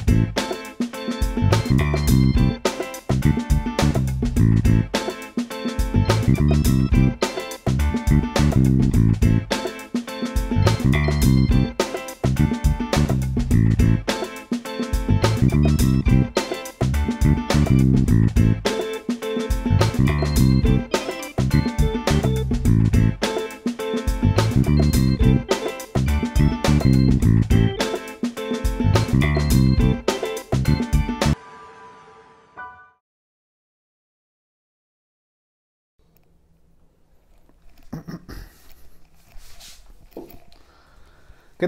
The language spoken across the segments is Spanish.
Thank you.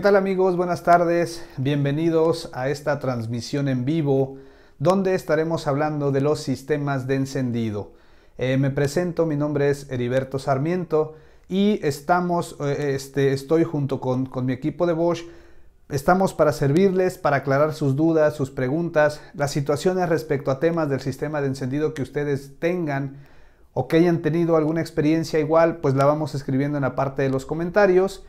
tal amigos? Buenas tardes, bienvenidos a esta transmisión en vivo donde estaremos hablando de los sistemas de encendido. Eh, me presento, mi nombre es Heriberto Sarmiento y estamos, eh, eh, este, estoy junto con, con mi equipo de Bosch Estamos para servirles, para aclarar sus dudas, sus preguntas, las situaciones respecto a temas del sistema de encendido que ustedes tengan o que hayan tenido alguna experiencia igual, pues la vamos escribiendo en la parte de los comentarios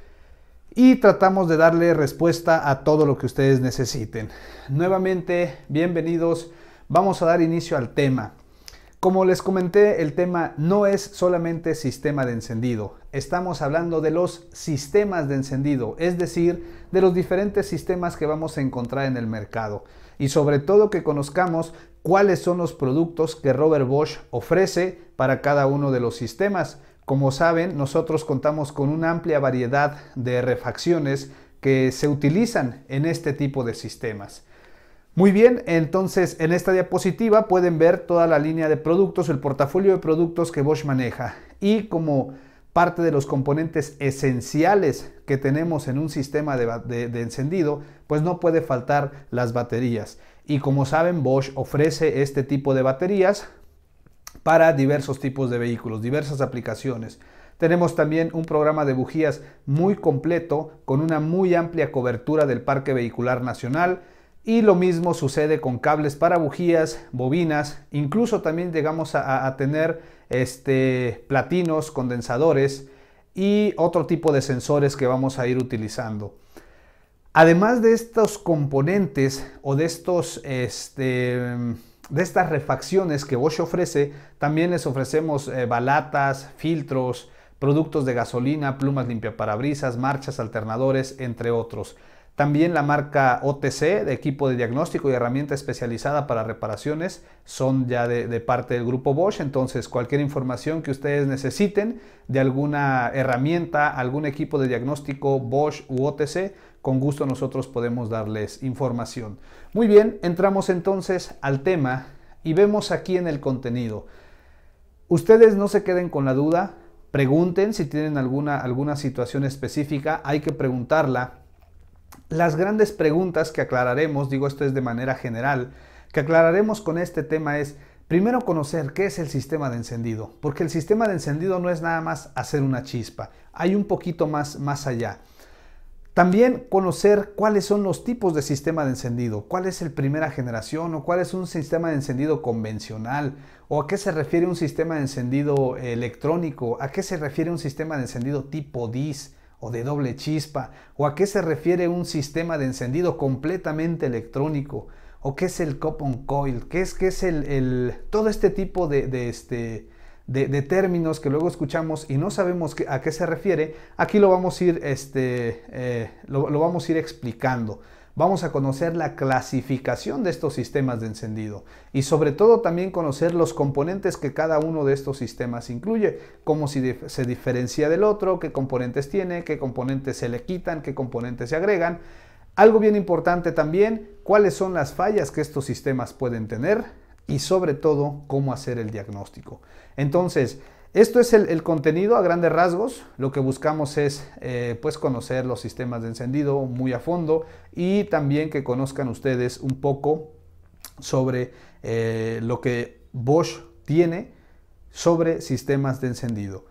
y tratamos de darle respuesta a todo lo que ustedes necesiten. Nuevamente, bienvenidos. Vamos a dar inicio al tema. Como les comenté, el tema no es solamente sistema de encendido. Estamos hablando de los sistemas de encendido, es decir, de los diferentes sistemas que vamos a encontrar en el mercado. Y sobre todo que conozcamos cuáles son los productos que Robert Bosch ofrece para cada uno de los sistemas, como saben, nosotros contamos con una amplia variedad de refacciones que se utilizan en este tipo de sistemas. Muy bien, entonces en esta diapositiva pueden ver toda la línea de productos, el portafolio de productos que Bosch maneja y como parte de los componentes esenciales que tenemos en un sistema de, encendido, pues no puede faltar las baterías. Y como saben, Bosch ofrece este tipo de baterías para diversos tipos de vehículos, diversas aplicaciones. Tenemos también un programa de bujías muy completo con una muy amplia cobertura del parque vehicular nacional y lo mismo sucede con cables para bujías, bobinas, incluso también llegamos a, tener este, platinos, condensadores y otro tipo de sensores que vamos a ir utilizando. Además de estos componentes o de estos este, de estas refacciones que Bosch ofrece, también les ofrecemos eh, balatas, filtros, productos de gasolina, plumas limpiaparabrisas, marchas, alternadores, entre otros. También la marca OTC, de equipo de diagnóstico y herramienta especializada para reparaciones, son ya de, de, parte del grupo Bosch. Entonces, cualquier información que ustedes necesiten de alguna herramienta, algún equipo de diagnóstico Bosch u OTC, con gusto nosotros podemos darles información. Muy bien, entramos entonces al tema y vemos aquí en el contenido. Ustedes no se queden con la duda, pregunten si tienen alguna, alguna situación específica, hay que preguntarla. Las grandes preguntas que aclararemos, digo esto es de manera general, que aclararemos con este tema es, primero conocer qué es el sistema de encendido, porque el sistema de encendido no es nada más hacer una chispa, hay un poquito más, más allá. También conocer cuáles son los tipos de sistema de encendido, cuál es el primera generación o cuál es un sistema de encendido convencional o a qué se refiere un sistema de encendido electrónico, a qué se refiere un sistema de encendido tipo DIS o de doble chispa o a qué se refiere un sistema de encendido completamente electrónico o qué es el copon coil, qué es, qué es el, todo este tipo de, de este, de, términos que luego escuchamos y no sabemos a qué se refiere, aquí lo vamos a ir, este, eh, lo, lo vamos a ir explicando vamos a conocer la clasificación de estos sistemas de encendido y sobre todo también conocer los componentes que cada uno de estos sistemas incluye, cómo se diferencia del otro, qué componentes tiene, qué componentes se le quitan, qué componentes se agregan. Algo bien importante también, cuáles son las fallas que estos sistemas pueden tener, y sobre todo cómo hacer el diagnóstico. Entonces, esto es el, contenido a grandes rasgos. Lo que buscamos es eh, pues conocer los sistemas de encendido muy a fondo y también que conozcan ustedes un poco sobre eh, lo que Bosch tiene sobre sistemas de encendido.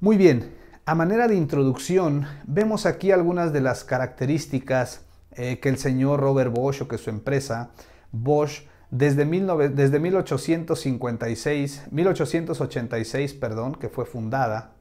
Muy bien, a manera de introducción, vemos aquí algunas de las características eh, que el señor Robert Bosch o que su empresa Bosch desde, 1856, 1886, perdón, que fue fundada,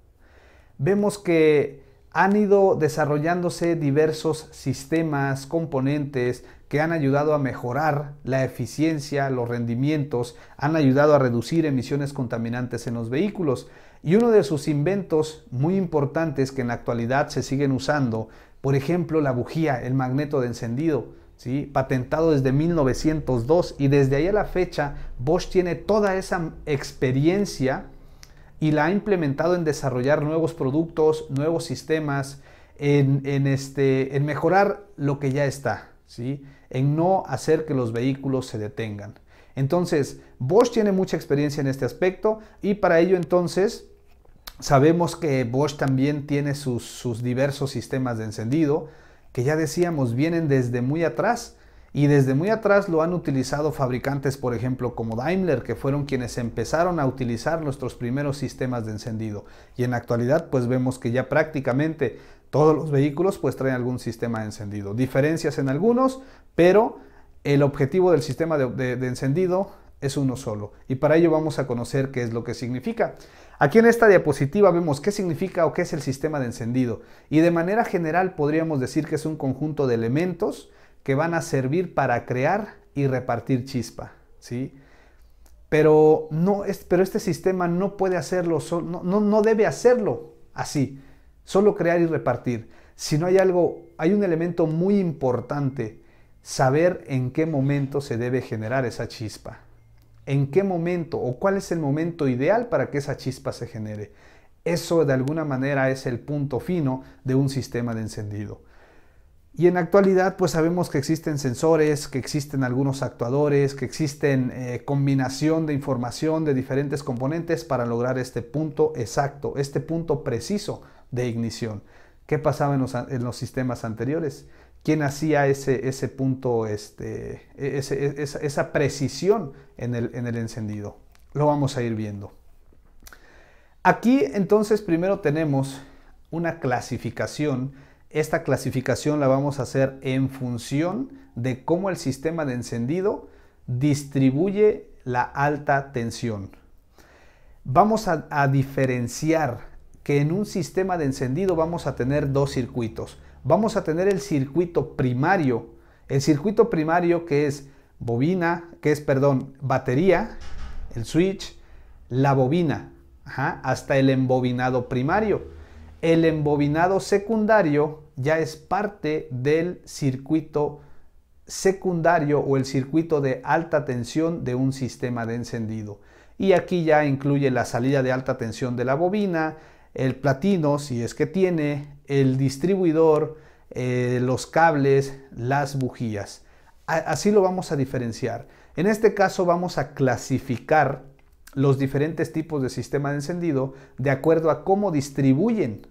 vemos que han ido desarrollándose diversos sistemas, componentes que han ayudado a mejorar la eficiencia, los rendimientos, han ayudado a reducir emisiones contaminantes en los vehículos. Y uno de sus inventos muy importantes que en la actualidad se siguen usando, por ejemplo, la bujía, el magneto de encendido patentado desde 1902 y desde ahí a la fecha Bosch tiene toda esa experiencia y la ha implementado en desarrollar nuevos productos, nuevos sistemas, este, en, mejorar lo que ya está, ¿sí? en no hacer que los vehículos se detengan. Entonces, Bosch tiene mucha experiencia en este aspecto y para ello entonces sabemos que Bosch también tiene sus diversos sistemas de encendido, que ya decíamos vienen desde muy atrás y desde muy atrás lo han utilizado fabricantes, por ejemplo, como Daimler, que fueron quienes empezaron a utilizar nuestros primeros sistemas de encendido. Y en la actualidad, pues vemos que ya prácticamente todos los vehículos pues traen algún sistema de encendido. Diferencias en algunos, pero el objetivo del sistema de, de encendido es uno solo. Y para ello vamos a conocer qué es lo que significa. Aquí en esta diapositiva vemos qué significa o qué es el sistema de encendido y de manera general podríamos decir que es un conjunto de elementos que van a servir para crear y repartir chispa, ¿sí? Pero, no, pero este sistema no puede hacerlo, no, no debe hacerlo así, solo crear y repartir. Si no hay algo, hay un elemento muy importante, saber en qué momento se debe generar esa chispa en qué momento o cuál es el momento ideal para que esa chispa se genere. Eso de alguna manera es el punto fino de un sistema de encendido. Y en actualidad pues sabemos que existen sensores, que existen algunos actuadores, que existen eh, combinación de información de diferentes componentes para lograr este punto exacto, este punto preciso de ignición. ¿Qué pasaba en los sistemas anteriores? quién hacía ese, punto, este, e, e, esa, precisión en el, encendido. Lo vamos a ir viendo. Aquí entonces primero tenemos una clasificación. Esta clasificación la vamos a hacer en función de cómo el sistema de encendido distribuye la alta tensión. Vamos a diferenciar que en un sistema de encendido vamos a tener dos circuitos vamos a tener el circuito primario. El circuito primario que es bobina, que es, perdón, batería, el switch, la bobina, hasta el embobinado primario. El embobinado secundario ya es parte del circuito secundario o el circuito de alta tensión de un sistema de encendido. Y aquí ya incluye la salida de alta tensión de la bobina, el platino, si es que tiene, el distribuidor, eh, los cables, las bujías. así lo vamos a diferenciar. En este caso vamos a clasificar los diferentes tipos de sistema de encendido de acuerdo a cómo distribuyen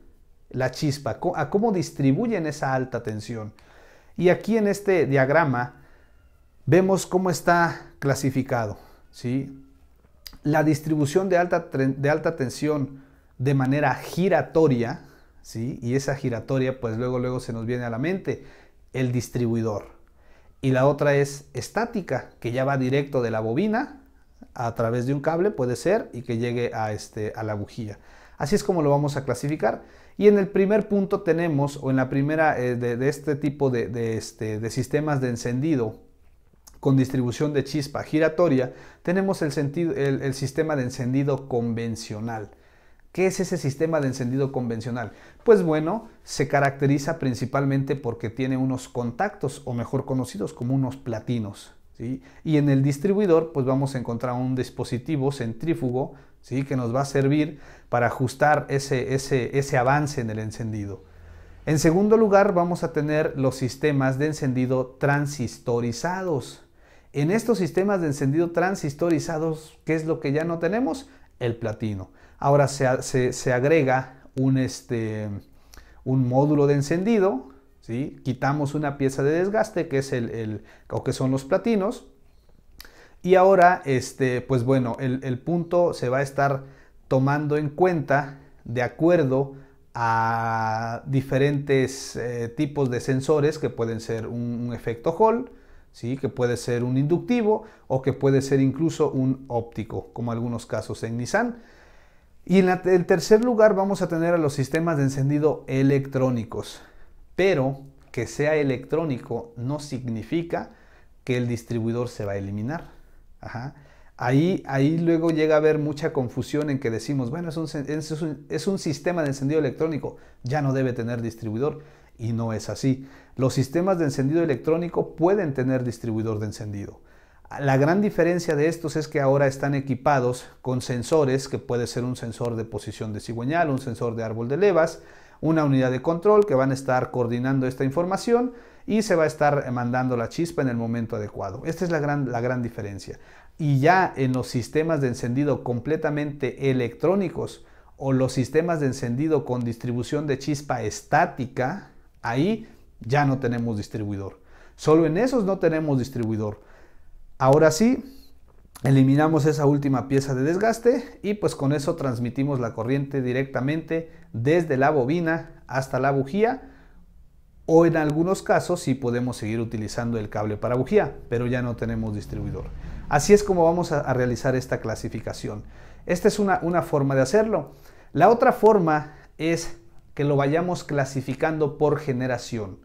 la chispa, a cómo distribuyen esa alta tensión. Y aquí en este diagrama vemos cómo está clasificado. La distribución de alta, de alta tensión de manera giratoria, ¿sí? Y esa giratoria, pues luego, luego se nos viene a la mente, el distribuidor. Y la otra es estática, que ya va directo de la bobina a través de un cable, puede ser, y que llegue a, este, a la bujía. Así es como lo vamos a clasificar. Y en el primer punto tenemos, o en la primera eh, de, este tipo este, de, sistemas de encendido con distribución de chispa giratoria, tenemos el sistema de encendido convencional. ¿Qué es ese sistema de encendido convencional? Pues bueno, se caracteriza principalmente porque tiene unos contactos, o mejor conocidos como unos platinos. Y en el distribuidor, pues vamos a encontrar un dispositivo centrífugo ¿sí? que nos va a servir para ajustar ese avance en el encendido. En segundo lugar, vamos a tener los sistemas de encendido transistorizados. En estos sistemas de encendido transistorizados, ¿qué es lo que ya no tenemos? El platino. Ahora se, agrega este, un, módulo de encendido, ¿sí? quitamos una pieza de desgaste que, es el, que son los platinos. Y ahora, este, pues bueno, el, punto se va a estar tomando en cuenta de acuerdo a diferentes eh, tipos de sensores que pueden ser un, un, efecto Hall, ¿sí? que puede ser un inductivo o que puede ser incluso un óptico, como algunos casos en Nissan. Y en el tercer lugar vamos a tener a los sistemas de encendido electrónicos. Pero que sea electrónico no significa que el distribuidor se va a eliminar. Ahí, ahí, luego llega a haber mucha confusión en que decimos, bueno, es un, sistema de encendido electrónico, ya no debe tener distribuidor. Y no es así. Los sistemas de encendido electrónico pueden tener distribuidor de encendido. La gran diferencia de estos es que ahora están equipados con sensores, que puede ser un sensor de posición de cigüeñal, un sensor de árbol de levas, una unidad de control que van a estar coordinando esta información y se va a estar mandando la chispa en el momento adecuado. Esta es la gran, la gran diferencia. Y ya en los sistemas de encendido completamente electrónicos o los sistemas de encendido con distribución de chispa estática, ahí ya no tenemos distribuidor. Solo en esos no tenemos distribuidor. Ahora sí, eliminamos esa última pieza de desgaste y pues con eso transmitimos la corriente directamente desde la bobina hasta la bujía o en algunos casos sí podemos seguir utilizando el cable para bujía, pero ya no tenemos distribuidor. Así es como vamos a, realizar esta clasificación. Esta es una forma de hacerlo. La otra forma es que lo vayamos clasificando por generación.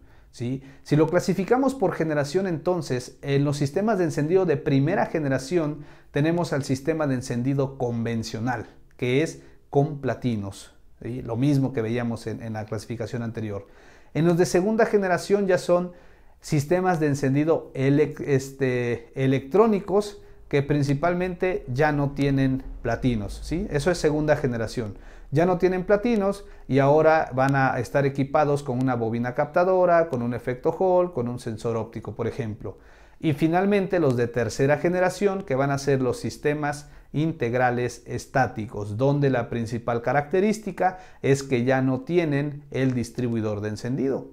Si lo clasificamos por generación, entonces en los sistemas de encendido de primera generación tenemos al sistema de encendido convencional, que es con platinos, lo mismo que veíamos en, la clasificación anterior. En los de segunda generación ya son sistemas de encendido este, electrónicos que principalmente ya no tienen platinos, ¿sí? Eso es segunda generación. Ya no tienen platinos y ahora van a estar equipados con una bobina captadora, con un efecto Hall, con un sensor óptico, por ejemplo. Y finalmente los de tercera generación, que van a ser los sistemas integrales estáticos, donde la principal característica es que ya no tienen el distribuidor de encendido.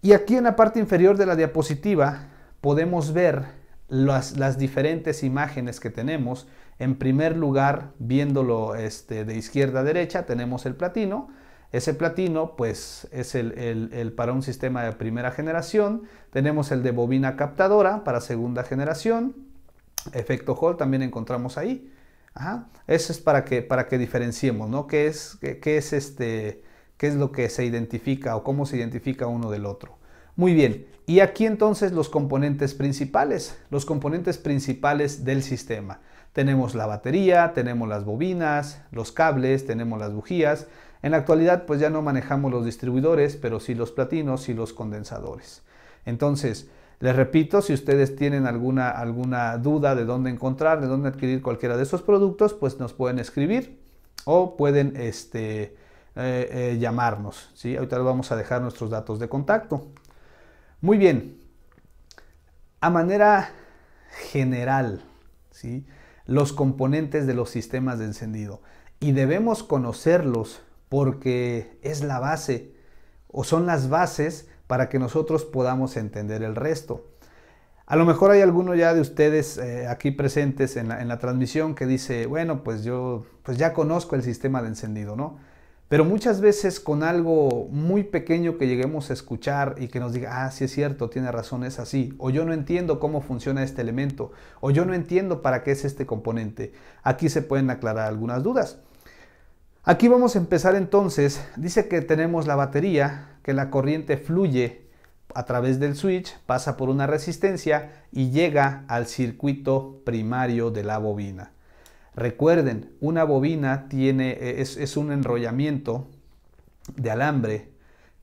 Y aquí en la parte inferior de la diapositiva podemos ver las, diferentes imágenes que tenemos. En primer lugar, viéndolo este, de izquierda a derecha, tenemos el platino. Ese platino, pues, es el, para un sistema de primera generación. Tenemos el de bobina captadora para segunda generación. Efecto Hall también encontramos ahí. Eso es para que, para que diferenciemos, ¿no? es, es este, ¿Qué es lo que se identifica o cómo se identifica uno del otro? Muy bien, y aquí entonces los componentes principales, los componentes principales del sistema. Tenemos la batería, tenemos las bobinas, los cables, tenemos las bujías. En la actualidad pues ya no manejamos los distribuidores, pero sí los platinos y los condensadores. Entonces, les repito, si ustedes tienen alguna, alguna duda de dónde encontrar, de dónde adquirir cualquiera de esos productos, pues nos pueden escribir o pueden este, eh, eh, llamarnos. Ahorita vamos a dejar nuestros datos de contacto. Muy bien, a manera general, ¿sí? los componentes de los sistemas de encendido. Y debemos conocerlos porque es la base o son las bases para que nosotros podamos entender el resto. A lo mejor hay alguno ya de ustedes eh, aquí presentes en la, en la, transmisión que dice, bueno, pues yo pues ya conozco el sistema de encendido, ¿no? Pero muchas veces con algo muy pequeño que lleguemos a escuchar y que nos diga, ah, sí es cierto, tiene razón, es así, o yo no entiendo cómo funciona este elemento, o yo no entiendo para qué es este componente, aquí se pueden aclarar algunas dudas. Aquí vamos a empezar entonces, dice que tenemos la batería, que la corriente fluye a través del switch, pasa por una resistencia y llega al circuito primario de la bobina. Recuerden, una bobina e, es, un enrollamiento de alambre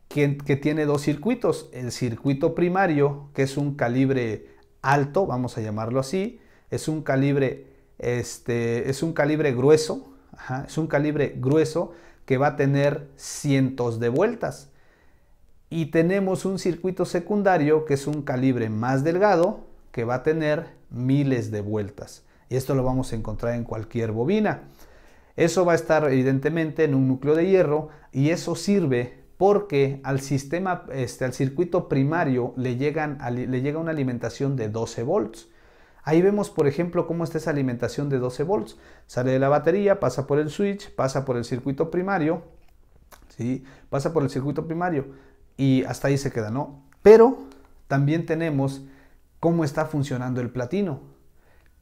que, tiene dos circuitos. El circuito primario, que es un calibre alto, vamos a llamarlo así, es un calibre, este, es un calibre grueso, es un calibre grueso que va a tener cientos de vueltas. Y tenemos un circuito secundario que es un calibre más delgado que va a tener miles de vueltas. Y esto lo vamos a encontrar en cualquier bobina. Eso va a estar evidentemente en un núcleo de hierro y eso sirve porque al sistema, este, al circuito primario le, llegan, le llega una alimentación de 12 volts. Ahí vemos, por ejemplo, cómo está esa alimentación de 12 volts. Sale de la batería, pasa por el switch, pasa por el circuito primario, ¿sí? pasa por el circuito primario y hasta ahí se queda, ¿no? Pero también tenemos cómo está funcionando el platino.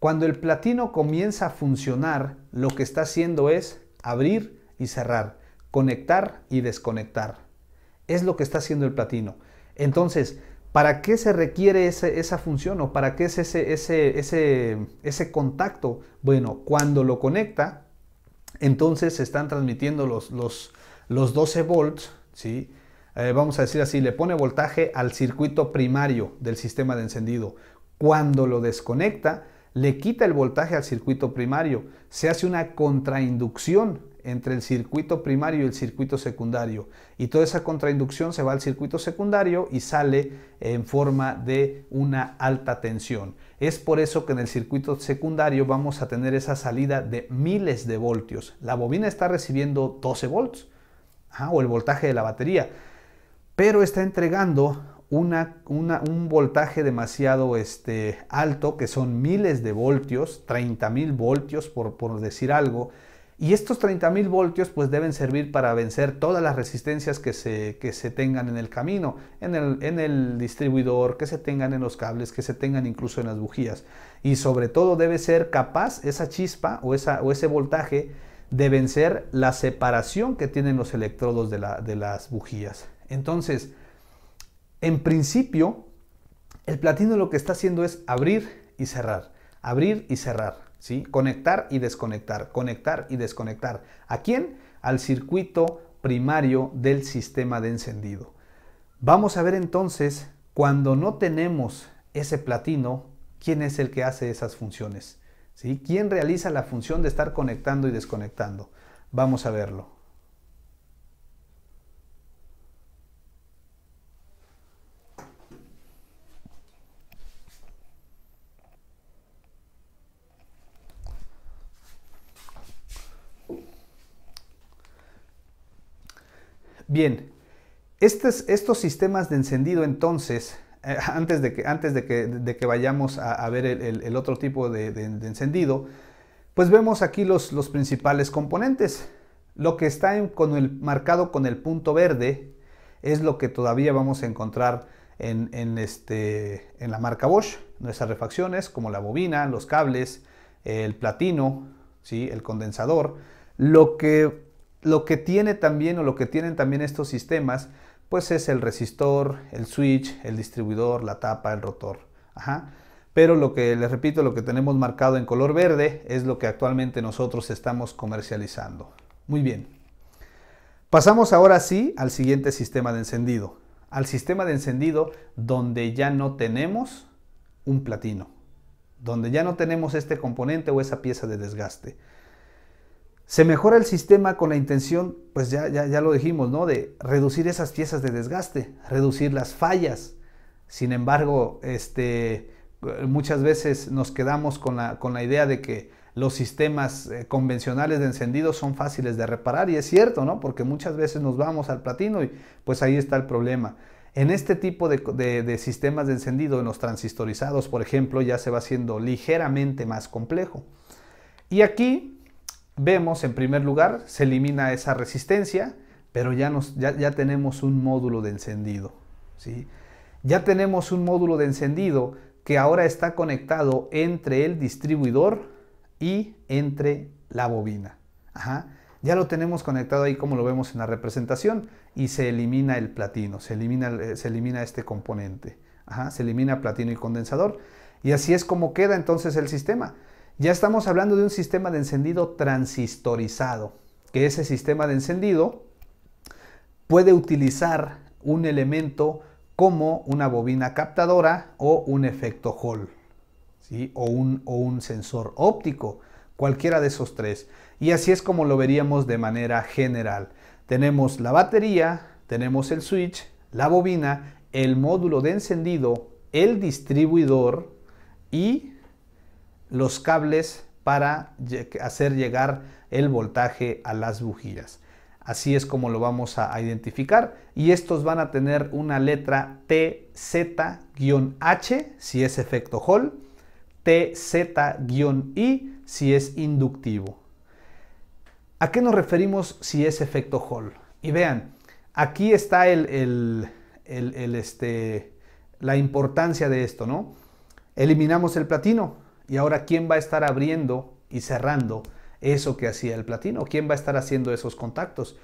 Cuando el platino comienza a funcionar, lo que está haciendo es abrir y cerrar, conectar y desconectar. Es lo que está haciendo el platino. Entonces, ¿para qué se requiere esa función o para qué es ese, contacto? Bueno, cuando lo conecta, entonces se están transmitiendo los, 12 volts, eh, vamos a decir así, le pone voltaje al circuito primario del sistema de encendido. Cuando lo desconecta, le quita el voltaje al circuito primario, se hace una contrainducción entre el circuito primario y el circuito secundario. Y toda esa contrainducción se va al circuito secundario y sale en forma de una alta tensión. Es por eso que en el circuito secundario vamos a tener esa salida de miles de voltios. La bobina está recibiendo 12 volts ah, o el voltaje de la batería, pero está entregando un voltaje demasiado este, alto, que son miles de voltios, 30.000 voltios por, decir algo, y estos 30.000 voltios pues deben servir para vencer todas las resistencias que se, tengan en el camino, en el, distribuidor, que se tengan en los cables, que se tengan incluso en las bujías. Y sobre todo debe ser capaz esa chispa o, esa, o ese voltaje de vencer la separación que tienen los electrodos de las bujías. Entonces, en principio, el platino lo que está haciendo es abrir y cerrar, abrir y cerrar, ¿sí? Conectar y desconectar, conectar y desconectar. ¿A quién? Al circuito primario del sistema de encendido. Vamos a ver entonces, cuando no tenemos ese platino, quién es el que hace esas funciones. ¿Quién realiza la función de estar conectando y desconectando? Vamos a verlo. Bien, estos, sistemas de encendido entonces, eh, antes, de que, antes de, que, vayamos a, ver el, otro tipo de, encendido, pues vemos aquí los, los principales componentes. Lo que está con el, marcado con el punto verde es lo que todavía vamos a encontrar en, este, en la marca Bosch. Nuestras refacciones como la bobina, los cables, el platino, ¿sí? el condensador. Lo que lo que tiene también o lo que tienen también estos sistemas, pues es el resistor, el switch, el distribuidor, la tapa, el rotor. Pero lo que les repito, lo que tenemos marcado en color verde es lo que actualmente nosotros estamos comercializando. Muy bien. Pasamos ahora sí al siguiente sistema de encendido. Al sistema de encendido donde ya no tenemos un platino, donde ya no tenemos este componente o esa pieza de desgaste. Se mejora el sistema con la intención, pues ya, ya, lo dijimos, ¿no? De reducir esas piezas de desgaste, reducir las fallas. Sin embargo, este, muchas veces nos quedamos con la, con la idea de que los sistemas eh, convencionales de encendido son fáciles de reparar y es cierto, ¿no? Porque muchas veces nos vamos al platino y pues ahí está el problema. En este tipo de, de sistemas de encendido, en los transistorizados, por ejemplo, ya se va haciendo ligeramente más complejo. Y aquí vemos en primer lugar, se elimina esa resistencia, pero ya, ya, tenemos un módulo de encendido. ¿sí? Ya tenemos un módulo de encendido que ahora está conectado entre el distribuidor y entre la bobina. Ya lo tenemos conectado ahí como lo vemos en la representación y se elimina el platino, se elimina, eh, este componente. Se elimina platino y condensador. Y así es como queda entonces el sistema. Ya estamos hablando de un sistema de encendido transistorizado, que ese sistema de encendido puede utilizar un elemento como una bobina captadora o un efecto Hall, ¿sí? o, un, o un sensor óptico, cualquiera de esos tres. Y así es como lo veríamos de manera general. Tenemos la batería, tenemos el switch, la bobina, el módulo de encendido, el distribuidor y los cables para hacer llegar el voltaje a las bujías. Así es como lo vamos a identificar y estos van a tener una letra TZ-H si es efecto Hall, TZ-I si es inductivo. ¿A qué nos referimos si es efecto Hall? Y vean, aquí está este, la importancia de esto, ¿no? Eliminamos el platino, y ahora, ¿quién va a estar abriendo y cerrando eso que hacía el platino? ¿Quién va a estar haciendo esos contactos?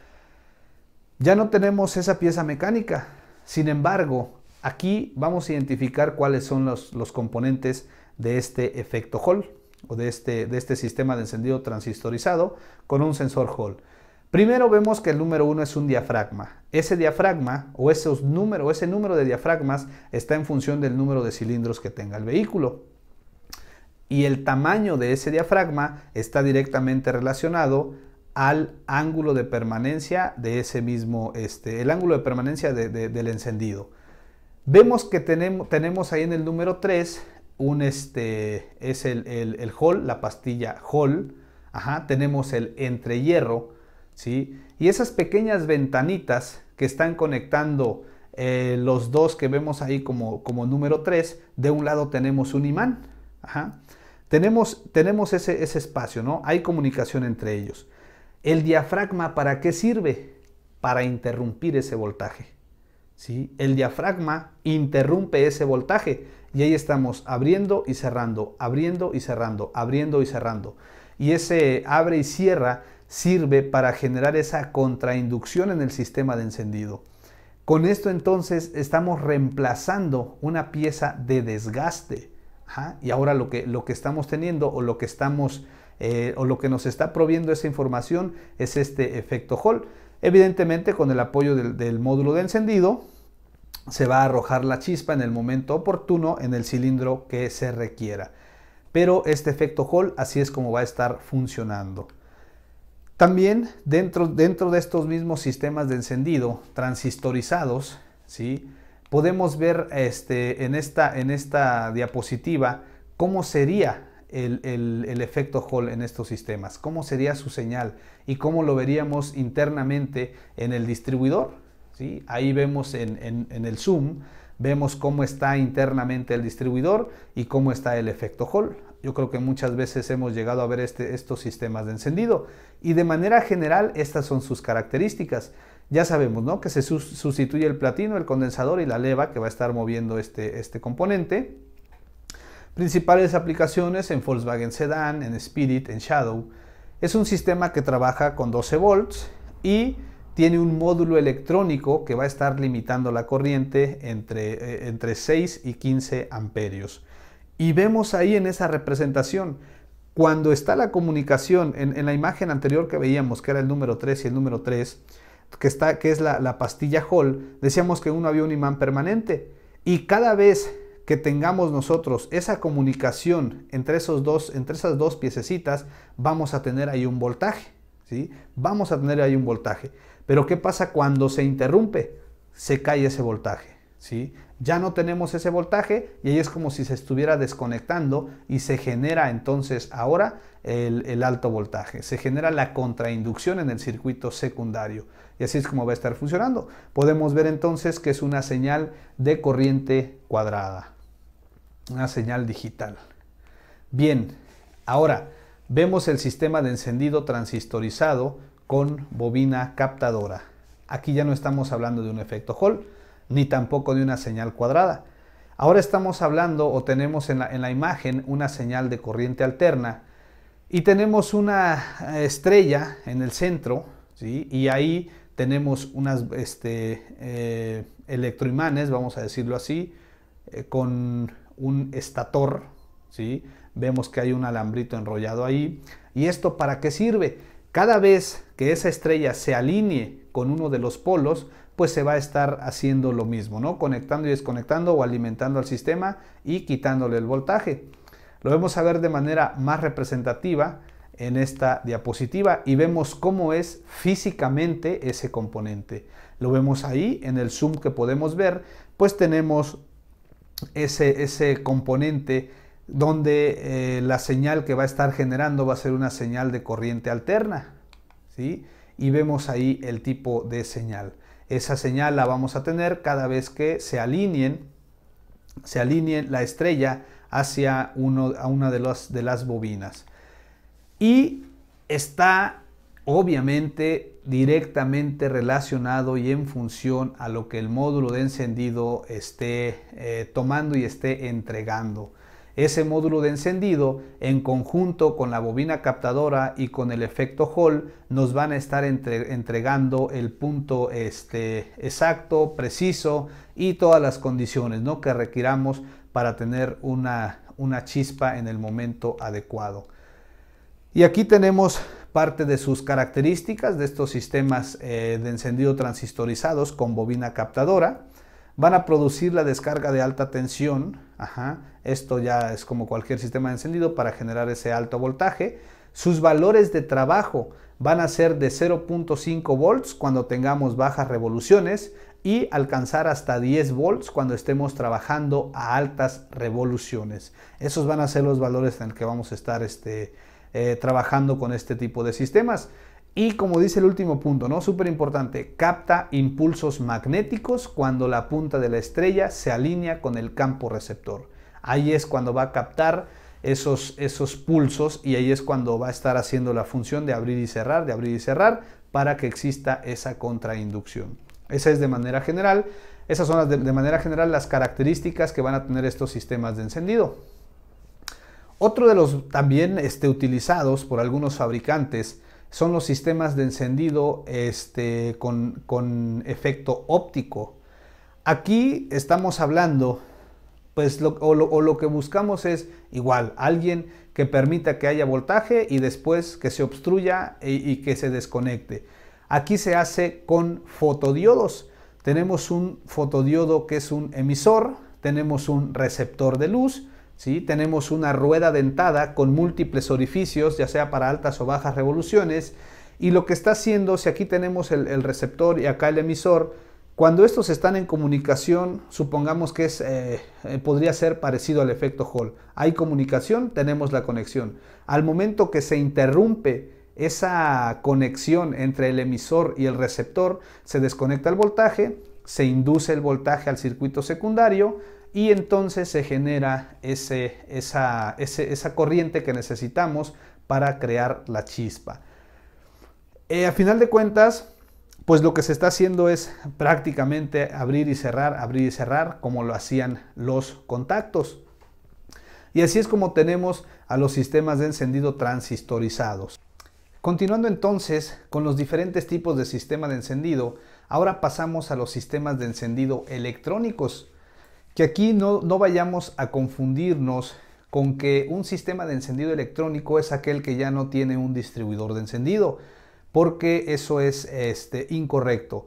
Ya no tenemos esa pieza mecánica. Sin embargo, aquí vamos a identificar cuáles son los, componentes de este efecto Hall o este, de este, sistema de encendido transistorizado con un sensor Hall. Primero vemos que el número uno es un diafragma. Ese diafragma o esos número, ese número de diafragmas está en función del número de cilindros que tenga el vehículo y el tamaño de ese diafragma está directamente relacionado al ángulo de permanencia de ese mismo, este, el ángulo de permanencia del encendido. Vemos que tenemos, tenemos ahí en el número 3 un este, es el, Hall, la pastilla Hall, Ajá, tenemos el entrehierro, ¿sí? Y esas pequeñas ventanitas que están conectando eh, los dos que vemos ahí como, como número 3, de un lado tenemos un imán, Ajá. Tenemos, ese, ese espacio, ¿no? Hay comunicación entre ellos. ¿El diafragma para qué sirve? Para interrumpir ese voltaje. ¿sí? El diafragma interrumpe ese voltaje y ahí estamos abriendo y cerrando, abriendo y cerrando, abriendo y cerrando. Y ese abre y cierra sirve para generar esa contrainducción en el sistema de encendido. Con esto entonces estamos reemplazando una pieza de desgaste y ahora lo que, lo que estamos teniendo o lo que eh, o lo que nos está proviendo esa información es este efecto Hall. Evidentemente con el apoyo del, del módulo de encendido se va a arrojar la chispa en el momento oportuno en el cilindro que se requiera. Pero este efecto Hall así es como va a estar funcionando. También dentro, dentro de estos mismos sistemas de encendido transistorizados, ¿sí? podemos ver este, en, esta, en esta diapositiva cómo sería el, efecto Hall en estos sistemas, cómo sería su señal y cómo lo veríamos internamente en el distribuidor. ¿sí? Ahí vemos en, el zoom, vemos cómo está internamente el distribuidor y cómo está el efecto Hall. Yo creo que muchas veces hemos llegado a ver este, estos sistemas de encendido y de manera general estas son sus características ya sabemos, Que se sustituye el platino, el condensador y la leva que va a estar moviendo este, este componente. Principales aplicaciones en Volkswagen Sedan, en Spirit, en Shadow. Es un sistema que trabaja con 12 volts y tiene un módulo electrónico que va a estar limitando la corriente entre, eh, entre 6 y 15 amperios. Y vemos ahí en esa representación cuando está la comunicación, en, en, la imagen anterior que veíamos, que era el número 3 y el número 3, que, es la, pastilla Hall, decíamos que uno había un imán permanente. Y cada vez que tengamos nosotros esa comunicación entre, esos dos, entre esas dos piececitas, vamos a tener ahí un voltaje. ¿sí? Vamos a tener ahí un voltaje. Pero ¿qué pasa cuando se interrumpe? Se cae ese voltaje. ¿sí? ya no tenemos ese voltaje y ahí es como si se estuviera desconectando y se genera entonces ahora el, alto voltaje, se genera la contrainducción en el circuito secundario y así es como va a estar funcionando. Podemos ver entonces que es una señal de corriente cuadrada, una señal digital. Bien, ahora vemos el sistema de encendido transistorizado con bobina captadora. Aquí ya no estamos hablando de un efecto Hall, ni tampoco de una señal cuadrada. Ahora estamos hablando o tenemos en la, imagen una señal de corriente alterna y tenemos una eh, estrella en el centro ¿sí? y ahí tenemos unas este, eh, electroimanes, vamos a decirlo así, eh, con un estator, ¿sí? vemos que hay un alambrito enrollado ahí. ¿Y esto para qué sirve? Cada vez que esa estrella se alinee con uno de los polos, pues se va a estar haciendo lo mismo, ¿no? Conectando y desconectando o alimentando al sistema y quitándole el voltaje. Lo vemos a ver de manera más representativa en esta diapositiva y vemos cómo es físicamente ese componente. Lo vemos ahí en el zoom que podemos ver, pues tenemos ese, componente donde eh, la señal que va a estar generando va a ser una señal de corriente alterna, ¿sí? Y vemos ahí el tipo de señal. Esa señal la vamos a tener cada vez que se alineen, se alineen la estrella hacia a una de, las bobinas. Y está obviamente directamente relacionado y en función a lo que el módulo de encendido esté eh, tomando y esté entregando. Ese módulo de encendido, en conjunto con la bobina captadora y con el efecto Hall, nos van a estar entregando el punto este, exacto, preciso y todas las condiciones ¿no? que requiramos para tener una, chispa en el momento adecuado. Y aquí tenemos parte de sus características de estos sistemas eh, de encendido transistorizados con bobina captadora. Van a producir la descarga de alta tensión ajá, esto ya es como cualquier sistema encendido para generar ese alto voltaje. Sus valores de trabajo van a ser de 0.5 volts cuando tengamos bajas revoluciones y alcanzar hasta 10 volts cuando estemos trabajando a altas revoluciones. Esos van a ser los valores en los que vamos a estar este, eh, trabajando con este tipo de sistemas. Y como dice el último punto, ¿no? Súper importante, capta impulsos magnéticos cuando la punta de la estrella se alinea con el campo receptor. Ahí es cuando va a captar esos, esos pulsos y ahí es cuando va a estar haciendo la función de abrir y cerrar, de abrir y cerrar, para que exista esa contrainducción. Esa es de manera general. Esas son de, manera general las características que van a tener estos sistemas de encendido. Otro de los también este, utilizados por algunos fabricantes son los sistemas de encendido este, con, con efecto óptico. Aquí estamos hablando pues lo, o, lo, que buscamos es igual, alguien que permita que haya voltaje y después que se obstruya y que se desconecte. Aquí se hace con fotodiodos. Tenemos un fotodiodo que es un emisor, tenemos un receptor de luz, ¿sí? tenemos una rueda dentada con múltiples orificios, ya sea para altas o bajas revoluciones, y lo que está haciendo, si aquí tenemos el receptor y acá el emisor, cuando estos están en comunicación, supongamos que eh, eh, podría ser parecido al efecto Hall. Hay comunicación, tenemos la conexión. Al momento que se interrumpe esa conexión entre el emisor y el receptor, se desconecta el voltaje, se induce el voltaje al circuito secundario y entonces se genera esa, corriente que necesitamos para crear la chispa. Eh, a final de cuentas, pues lo que se está haciendo es prácticamente abrir y cerrar, abrir y cerrar, como lo hacían los contactos. Y así es como tenemos a los sistemas de encendido transistorizados. Continuando entonces con los diferentes tipos de sistema de encendido, ahora pasamos a los sistemas de encendido electrónicos. Que aquí no, no vayamos a confundirnos con que un sistema de encendido electrónico es aquel que ya no tiene un distribuidor de encendido porque eso es este, incorrecto.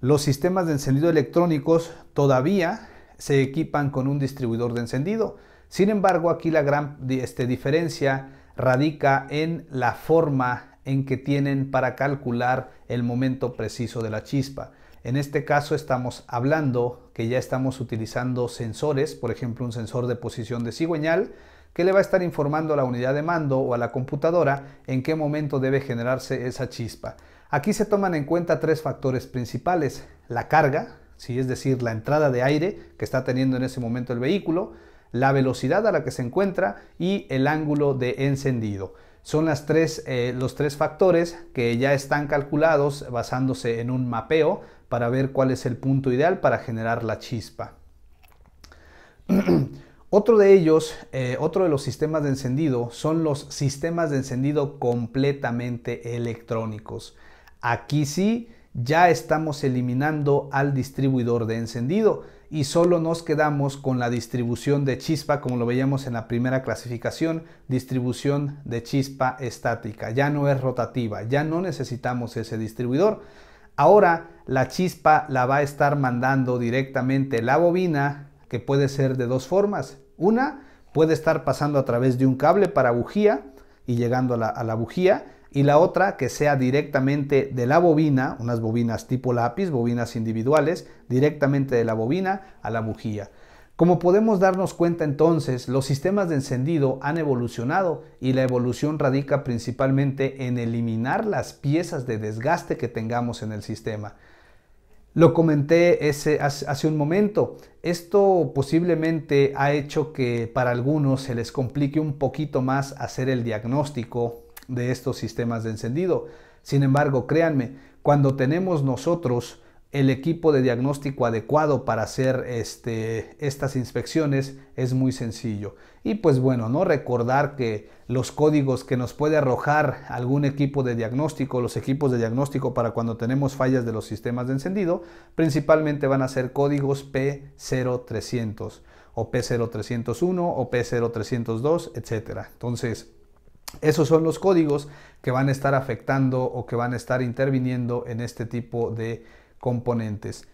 Los sistemas de encendido electrónicos todavía se equipan con un distribuidor de encendido. Sin embargo, aquí la gran este, diferencia radica en la forma en que tienen para calcular el momento preciso de la chispa. En este caso estamos hablando que ya estamos utilizando sensores, por ejemplo un sensor de posición de cigüeñal, que le va a estar informando a la unidad de mando o a la computadora en qué momento debe generarse esa chispa. Aquí se toman en cuenta tres factores principales, la carga, si es decir, la entrada de aire que está teniendo en ese momento el vehículo, la velocidad a la que se encuentra y el ángulo de encendido. Son eh, los tres factores que ya están calculados basándose en un mapeo para ver cuál es el punto ideal para generar la chispa. Otro de ellos, eh, otro de los sistemas de encendido, son los sistemas de encendido completamente electrónicos. Aquí sí, ya estamos eliminando al distribuidor de encendido y solo nos quedamos con la distribución de chispa, como lo veíamos en la primera clasificación, distribución de chispa estática. Ya no es rotativa, ya no necesitamos ese distribuidor. Ahora la chispa la va a estar mandando directamente la bobina que puede ser de dos formas. Una, puede estar pasando a través de un cable para bujía y llegando a la, a la bujía, y la otra que sea directamente de la bobina, unas bobinas tipo lápiz, bobinas individuales, directamente de la bobina a la bujía. Como podemos darnos cuenta entonces, los sistemas de encendido han evolucionado y la evolución radica principalmente en eliminar las piezas de desgaste que tengamos en el sistema. Lo comenté hace un momento, esto posiblemente ha hecho que para algunos se les complique un poquito más hacer el diagnóstico de estos sistemas de encendido. Sin embargo, créanme, cuando tenemos nosotros el equipo de diagnóstico adecuado para hacer este, estas inspecciones es muy sencillo. Y pues bueno, ¿no? recordar que los códigos que nos puede arrojar algún equipo de diagnóstico, los equipos de diagnóstico para cuando tenemos fallas de los sistemas de encendido, principalmente van a ser códigos P0300 o P0301 o P0302, etc. Entonces, esos son los códigos que van a estar afectando o que van a estar interviniendo en este tipo de componentes.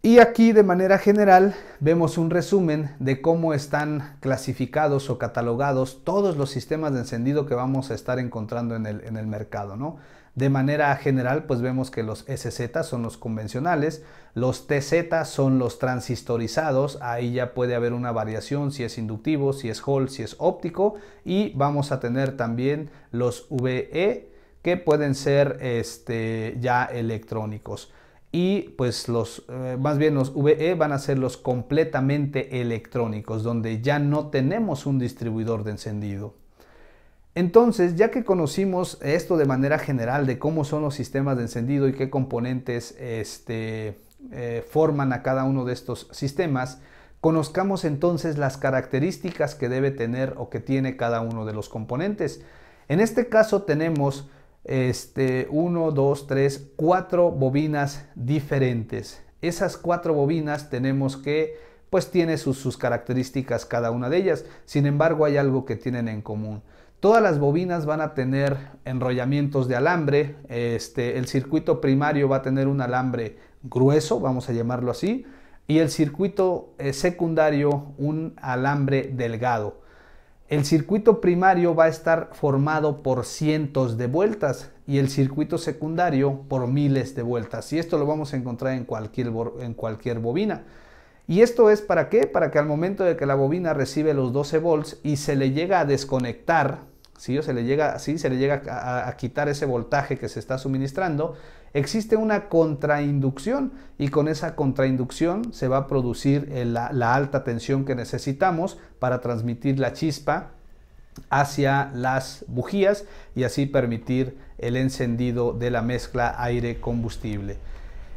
Y aquí de manera general vemos un resumen de cómo están clasificados o catalogados todos los sistemas de encendido que vamos a estar encontrando en el, mercado. ¿no? De manera general pues vemos que los SZ son los convencionales, los TZ son los transistorizados, ahí ya puede haber una variación si es inductivo, si es Hall, si es óptico y vamos a tener también los VE que pueden ser este, ya electrónicos y pues los, eh, más bien los VE van a ser los completamente electrónicos, donde ya no tenemos un distribuidor de encendido. Entonces, ya que conocimos esto de manera general de cómo son los sistemas de encendido y qué componentes este, eh, forman a cada uno de estos sistemas, conozcamos entonces las características que debe tener o que tiene cada uno de los componentes. En este caso tenemos este, 1, 2, 3, 4 bobinas diferentes. Esas cuatro bobinas tenemos que, pues tiene sus, características cada una de ellas. Sin embargo, hay algo que tienen en común. Todas las bobinas van a tener enrollamientos de alambre. Este, el circuito primario va a tener un alambre grueso, vamos a llamarlo así, y el circuito eh, secundario un alambre delgado. El circuito primario va a estar formado por cientos de vueltas y el circuito secundario por miles de vueltas. Y esto lo vamos a encontrar en cualquier, en cualquier bobina. ¿Y esto es para qué? Para que al momento de que la bobina recibe los 12 volts y se le llega a desconectar, si se le llega, sí, se le llega a quitar ese voltaje que se está suministrando, existe una contrainducción y con esa contrainducción se va a producir la, alta tensión que necesitamos para transmitir la chispa hacia las bujías y así permitir el encendido de la mezcla aire-combustible.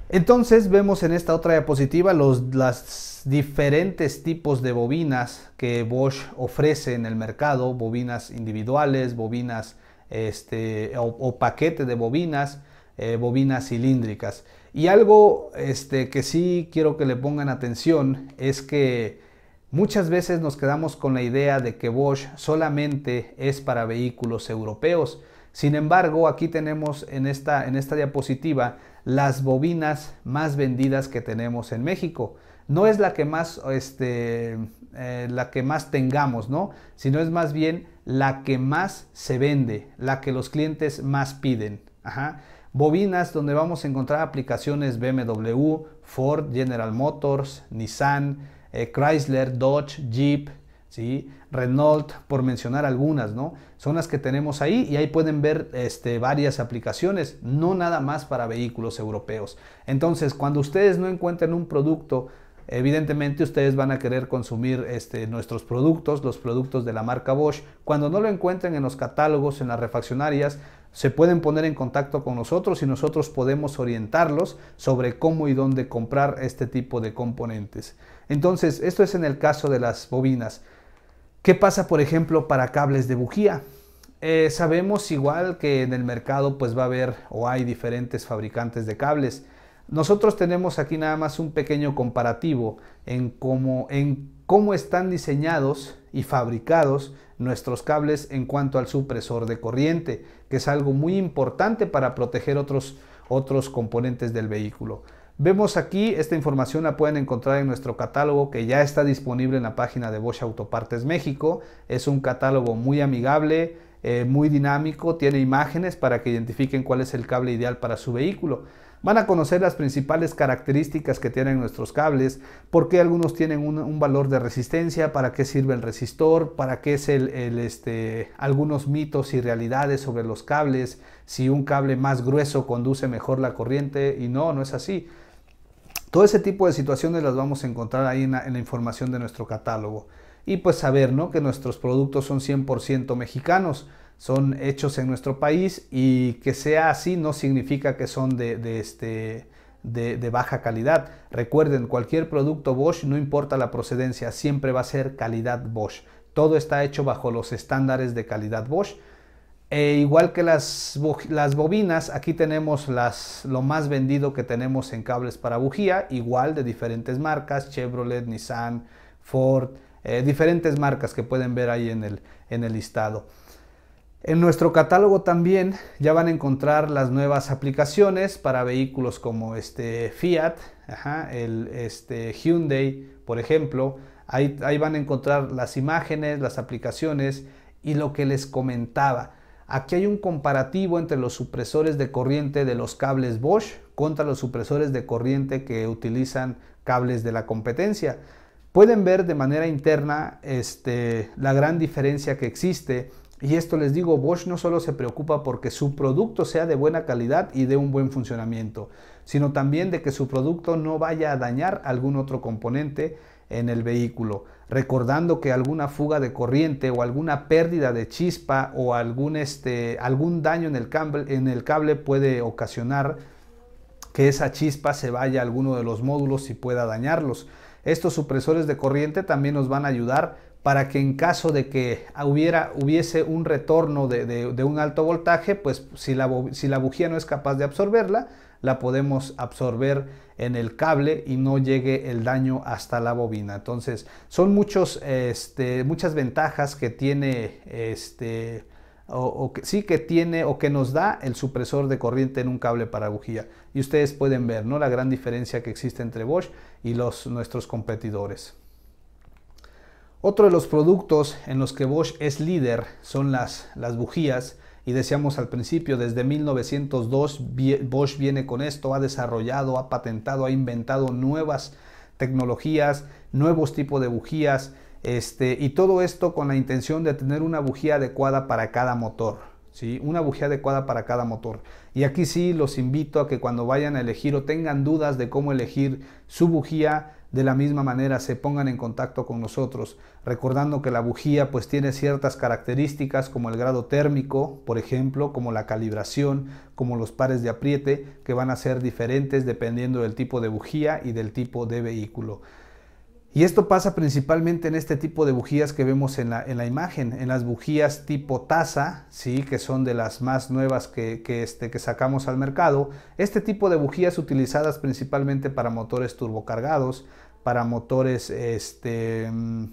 Entonces vemos en esta otra diapositiva los diferentes tipos de bobinas que Bosch ofrece en el mercado, bobinas individuales, bobinas este, o, o paquete de bobinas, eh, bobinas cilíndricas. Y algo este, que sí quiero que le pongan atención es que muchas veces nos quedamos con la idea de que Bosch solamente es para vehículos europeos. Sin embargo, aquí tenemos en esta, en esta diapositiva las bobinas más vendidas que tenemos en México. No es la que más, este, eh, la que más tengamos, ¿no? Sino es más bien la que más se vende, la que los clientes más piden. Ajá bobinas donde vamos a encontrar aplicaciones BMW, Ford, General Motors, Nissan, eh, Chrysler, Dodge, Jeep, Renault, por mencionar algunas, ¿no? Son las que tenemos ahí y ahí pueden ver este, varias aplicaciones, no nada más para vehículos europeos. Entonces, cuando ustedes no encuentren un producto Evidentemente ustedes van a querer consumir este, nuestros productos, los productos de la marca Bosch. Cuando no lo encuentren en los catálogos, en las refaccionarias, se pueden poner en contacto con nosotros y nosotros podemos orientarlos sobre cómo y dónde comprar este tipo de componentes. Entonces, esto es en el caso de las bobinas. ¿Qué pasa, por ejemplo, para cables de bujía? Eh, sabemos igual que en el mercado pues va a haber o hay diferentes fabricantes de cables. Nosotros tenemos aquí nada más un pequeño comparativo en cómo, están diseñados y fabricados nuestros cables en cuanto al supresor de corriente, que es algo muy importante para proteger otros, otros componentes del vehículo. Vemos aquí, esta información la pueden encontrar en nuestro catálogo que ya está disponible en la página de Bosch Autopartes México. Es un catálogo muy amigable, eh, muy dinámico, tiene imágenes para que identifiquen cuál es el cable ideal para su vehículo. Van a conocer las principales características que tienen nuestros cables, por qué algunos tienen un, valor de resistencia, para qué sirve el resistor, para qué es el, este, algunos mitos y realidades sobre los cables, si un cable más grueso conduce mejor la corriente y no, no es así. Todo ese tipo de situaciones las vamos a encontrar ahí en la, información de nuestro catálogo. Y pues saber ¿no? que nuestros productos son 100% mexicanos son hechos en nuestro país y que sea así no significa que son este, de, baja calidad. Recuerden, cualquier producto Bosch, no importa la procedencia, siempre va a ser calidad Bosch. Todo está hecho bajo los estándares de calidad Bosch. E igual que las, bobinas, aquí tenemos las, lo más vendido que tenemos en cables para bujía, igual de diferentes marcas, Chevrolet, Nissan, Ford, eh, diferentes marcas que pueden ver ahí en el listado. En nuestro catálogo también ya van a encontrar las nuevas aplicaciones para vehículos como este Fiat, el este Hyundai, por ejemplo. Ahí, van a encontrar las imágenes, las aplicaciones y lo que les comentaba. Aquí hay un comparativo entre los supresores de corriente de los cables Bosch contra los supresores de corriente que utilizan cables de la competencia. Pueden ver de manera interna este, la gran diferencia que existe y esto les digo, Bosch no solo se preocupa porque su producto sea de buena calidad y de un buen funcionamiento, sino también de que su producto no vaya a dañar algún otro componente en el vehículo, recordando que alguna fuga de corriente o alguna pérdida de chispa o algún, este, algún daño en el, cable, en el cable puede ocasionar que esa chispa se vaya a alguno de los módulos y pueda dañarlos. Estos supresores de corriente también nos van a ayudar para que en caso de que hubiera, hubiese un retorno de, un alto voltaje, pues si la, bujía no es capaz de absorberla, la podemos absorber en el cable y no llegue el daño hasta la bobina. Entonces, son este, muchas ventajas que tiene este, o, o, que sí que tiene o que nos da el supresor de corriente en un cable para bujía. Y ustedes pueden ver ¿no? la gran diferencia que existe entre Bosch y los, nuestros competidores. Otro de los productos en los que Bosch es líder son las, bujías y decíamos al principio, desde 1902 Bosch viene con esto, ha desarrollado, ha patentado, ha inventado nuevas tecnologías, nuevos tipos de bujías, este, y todo esto con la intención de tener una bujía adecuada para cada motor. ¿sí? Una bujía adecuada para cada motor. Y aquí sí los invito a que cuando vayan a elegir o tengan dudas de cómo elegir su bujía, de la misma manera se pongan en contacto con nosotros, recordando que la bujía pues tiene ciertas características como el grado térmico, por ejemplo, como la calibración, como los pares de apriete, que van a ser diferentes dependiendo del tipo de bujía y del tipo de vehículo. Y esto pasa principalmente en este tipo de bujías que vemos en la, imagen, en las bujías tipo taza, ¿sí? que son de las más nuevas que, que, este, que sacamos al mercado. Este tipo de bujías utilizadas principalmente para motores turbocargados, para motores, este, mm,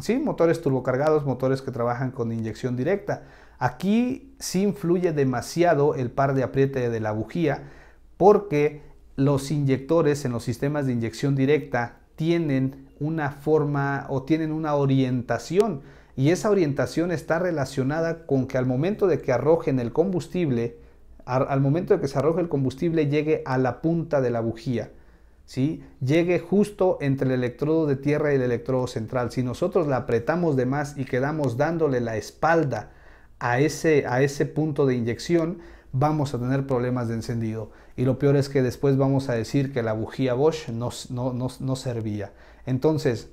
sí, motores turbocargados, motores que trabajan con inyección directa. Aquí sí influye demasiado el par de apriete de la bujía porque los inyectores en los sistemas de inyección directa tienen una forma o tienen una orientación y esa orientación está relacionada con que al momento de que arrojen el combustible, al momento de que se arroje el combustible llegue a la punta de la bujía llegue justo entre el electrodo de tierra y el electrodo central. Si nosotros la apretamos de más y quedamos dándole la espalda a ese, a ese punto de inyección, vamos a tener problemas de encendido. Y lo peor es que después vamos a decir que la bujía Bosch no servía. Entonces,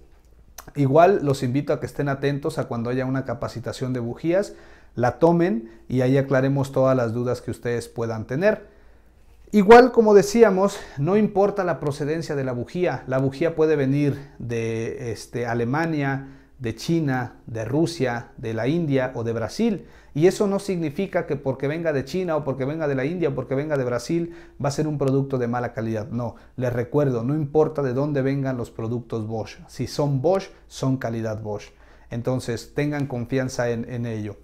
igual los invito a que estén atentos a cuando haya una capacitación de bujías, la tomen y ahí aclaremos todas las dudas que ustedes puedan tener. Igual como decíamos, no importa la procedencia de la bujía, la bujía puede venir de este, Alemania, de China, de Rusia, de la India o de Brasil. Y eso no significa que porque venga de China o porque venga de la India o porque venga de Brasil va a ser un producto de mala calidad. No, les recuerdo, no importa de dónde vengan los productos Bosch. Si son Bosch, son calidad Bosch. Entonces tengan confianza en ello.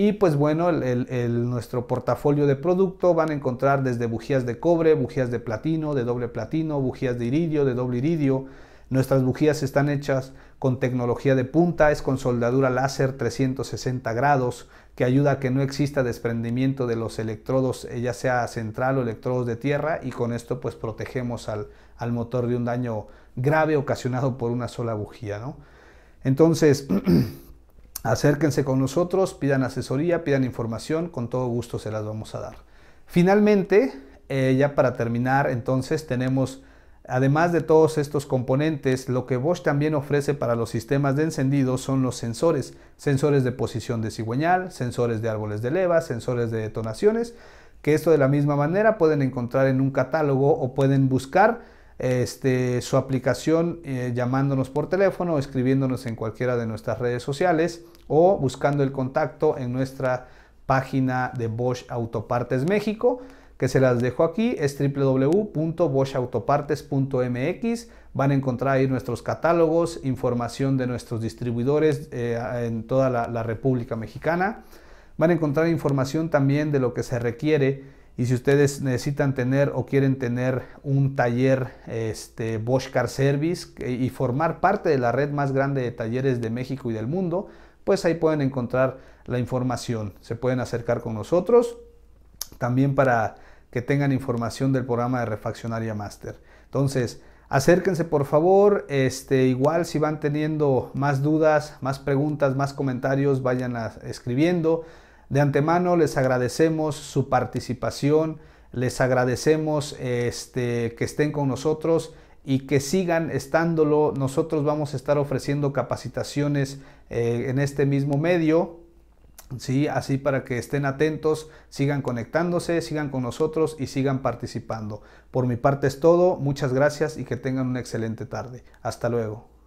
Y pues bueno, el, nuestro portafolio de producto van a encontrar desde bujías de cobre, bujías de platino, de doble platino, bujías de iridio, de doble iridio. Nuestras bujías están hechas con tecnología de punta, es con soldadura láser 360 grados que ayuda a que no exista desprendimiento de los electrodos, eh, ya sea central o electrodos de tierra, y con esto pues protegemos al, al motor de un daño grave ocasionado por una sola bujía. ¿no? Entonces, Acérquense con nosotros, pidan asesoría, pidan información, con todo gusto se las vamos a dar. Finalmente, eh, ya para terminar, entonces tenemos, además de todos estos componentes, lo que Bosch también ofrece para los sistemas de encendido son los sensores, sensores de posición de cigüeñal, sensores de árboles de leva, sensores de detonaciones, que esto de la misma manera pueden encontrar en un catálogo o pueden buscar este, su aplicación eh, llamándonos por teléfono, escribiéndonos en cualquiera de nuestras redes sociales o buscando el contacto en nuestra página de Bosch Autopartes México, que se las dejo aquí, es www.boschautopartes.mx. Van a encontrar ahí nuestros catálogos, información de nuestros distribuidores eh, en toda la República Mexicana. Van a encontrar información también de lo que se requiere y si ustedes necesitan tener o quieren tener un taller este, Bosch Car Service y formar parte de la red más grande de talleres de México y del mundo, pues ahí pueden encontrar la información. Se pueden acercar con nosotros también para que tengan información del programa de Refaccionaria Master. Entonces, acérquense por favor. Este, igual si van teniendo más dudas, más preguntas, más comentarios, vayan escribiendo. De antemano les agradecemos su participación, les agradecemos este, que estén con nosotros y que sigan estándolo. Nosotros vamos a estar ofreciendo capacitaciones eh, en este mismo medio. Sí, así para que estén atentos, sigan conectándose, sigan con nosotros y sigan participando. Por mi parte es todo, muchas gracias y que tengan una excelente tarde. Hasta luego.